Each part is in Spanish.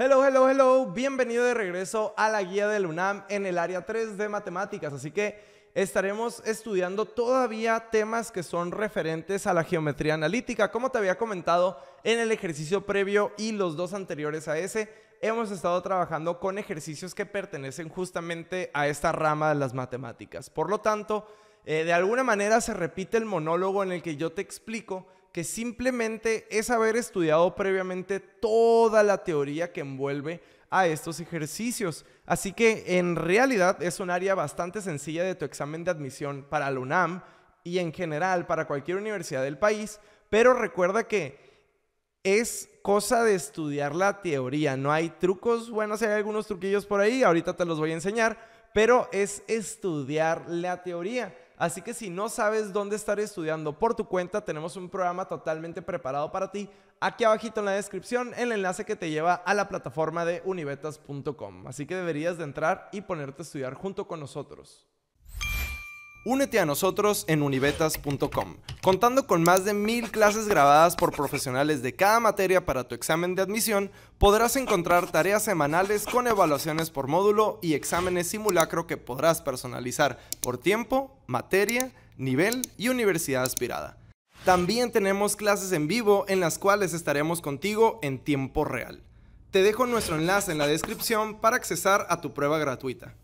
Hello, hello, hello. Bienvenido de regreso a la guía del UNAM en el área 3 de matemáticas. Así que estaremos estudiando todavía temas que son referentes a la geometría analítica. Como te había comentado en el ejercicio previo y los dos anteriores a ese, hemos estado trabajando con ejercicios que pertenecen justamente a esta rama de las matemáticas. Por lo tanto, eh, de alguna manera se repite el monólogo en el que yo te explico que simplemente es haber estudiado previamente toda la teoría que envuelve a estos ejercicios. Así que en realidad es un área bastante sencilla de tu examen de admisión para la UNAM y en general para cualquier universidad del país, pero recuerda que es cosa de estudiar la teoría, no hay trucos, bueno, si hay algunos truquillos por ahí, ahorita te los voy a enseñar, pero es estudiar la teoría. Así que si no sabes dónde estar estudiando por tu cuenta, tenemos un programa totalmente preparado para ti. Aquí abajito en la descripción el enlace que te lleva a la plataforma de unibetas.com. Así que deberías de entrar y ponerte a estudiar junto con nosotros. Únete a nosotros en univetas.com. contando con más de mil clases grabadas por profesionales de cada materia para tu examen de admisión, podrás encontrar tareas semanales con evaluaciones por módulo y exámenes simulacro que podrás personalizar por tiempo, materia, nivel y universidad aspirada. También tenemos clases en vivo en las cuales estaremos contigo en tiempo real. Te dejo nuestro enlace en la descripción para accesar a tu prueba gratuita.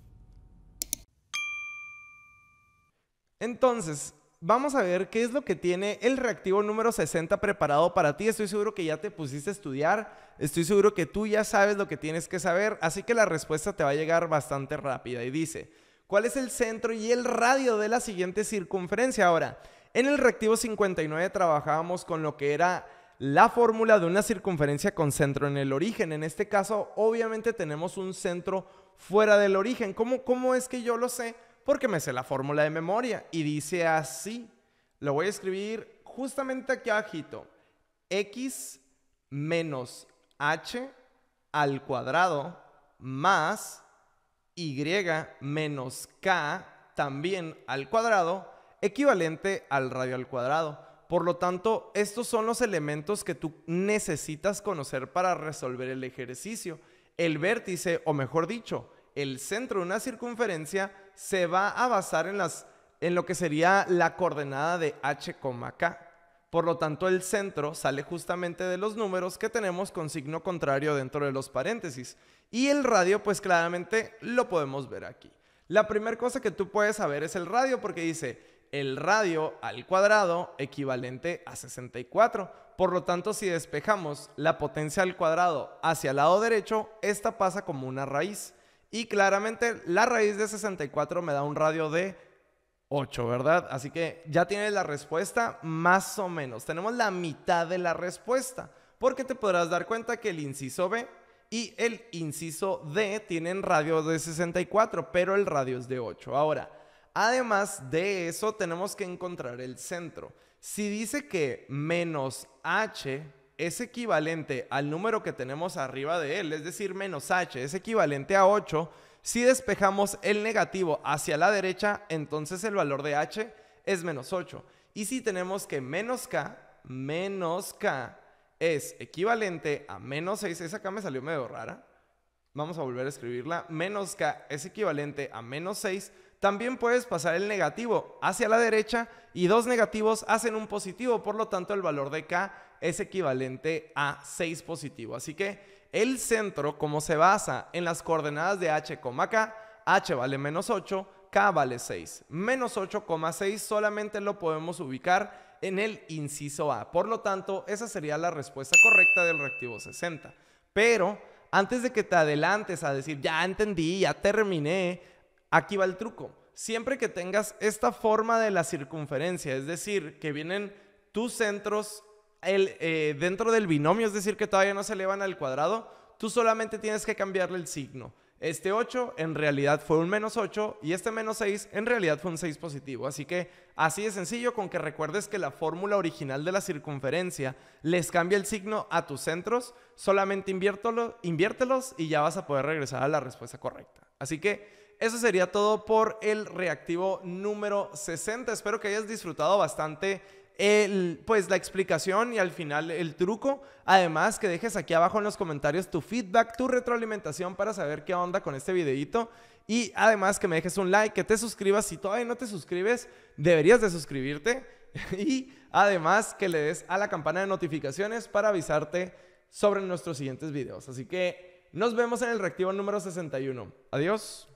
Entonces, vamos a ver qué es lo que tiene el reactivo número 60 preparado para ti. Estoy seguro que ya te pusiste a estudiar, estoy seguro que tú ya sabes lo que tienes que saber, así que la respuesta te va a llegar bastante rápida y dice, ¿cuál es el centro y el radio de la siguiente circunferencia? Ahora, en el reactivo 59 trabajábamos con lo que era la fórmula de una circunferencia con centro en el origen. En este caso, obviamente tenemos un centro fuera del origen. ¿Cómo, es que yo lo sé? porque me sé la fórmula de memoria y dice así. Lo voy a escribir justamente aquí abajito. X menos H al cuadrado más Y menos K también al cuadrado equivalente al radio al cuadrado. Por lo tanto, estos son los elementos que tú necesitas conocer para resolver el ejercicio. El vértice, o mejor dicho, el centro de una circunferencia se va a basar en, las, en lo que sería la coordenada de h, k. Por lo tanto, el centro sale justamente de los números que tenemos con signo contrario dentro de los paréntesis. Y el radio, pues claramente lo podemos ver aquí. La primera cosa que tú puedes saber es el radio porque dice el radio al cuadrado equivalente a 64. Por lo tanto, si despejamos la potencia al cuadrado hacia el lado derecho, esta pasa como una raíz. Y claramente la raíz de 64 me da un radio de 8, ¿verdad? Así que ya tienes la respuesta más o menos. Tenemos la mitad de la respuesta, porque te podrás dar cuenta que el inciso B y el inciso D tienen radio de 64, pero el radio es de 8. Ahora, además de eso, tenemos que encontrar el centro. Si dice que menos H es equivalente al número que tenemos arriba de él, es decir, menos h, es equivalente a 8, si despejamos el negativo hacia la derecha, entonces el valor de h es menos 8. Y si tenemos que menos k, menos k es equivalente a menos 6, esa acá me salió medio rara, vamos a volver a escribirla, menos k es equivalente a menos 6 también puedes pasar el negativo hacia la derecha y dos negativos hacen un positivo, por lo tanto el valor de K es equivalente a 6 positivo. Así que el centro, como se basa en las coordenadas de h, k, h vale menos 8, k vale 6. Menos 8,6 solamente lo podemos ubicar en el inciso A. Por lo tanto, esa sería la respuesta correcta del reactivo 60. Pero antes de que te adelantes a decir, ya entendí, ya terminé, Aquí va el truco. Siempre que tengas esta forma de la circunferencia, es decir, que vienen tus centros eh, dentro del binomio, es decir, que todavía no se elevan al cuadrado, tú solamente tienes que cambiarle el signo. Este 8 en realidad fue un menos 8 y este menos 6 en realidad fue un 6 positivo. Así que así de sencillo con que recuerdes que la fórmula original de la circunferencia les cambia el signo a tus centros, solamente inviértelos y ya vas a poder regresar a la respuesta correcta. Así que eso sería todo por el reactivo número 60. Espero que hayas disfrutado bastante el, pues la explicación y al final el truco. Además que dejes aquí abajo en los comentarios tu feedback, tu retroalimentación para saber qué onda con este videito. Y además que me dejes un like, que te suscribas. Si todavía no te suscribes, deberías de suscribirte. Y además que le des a la campana de notificaciones para avisarte sobre nuestros siguientes videos. Así que nos vemos en el reactivo número 61. Adiós.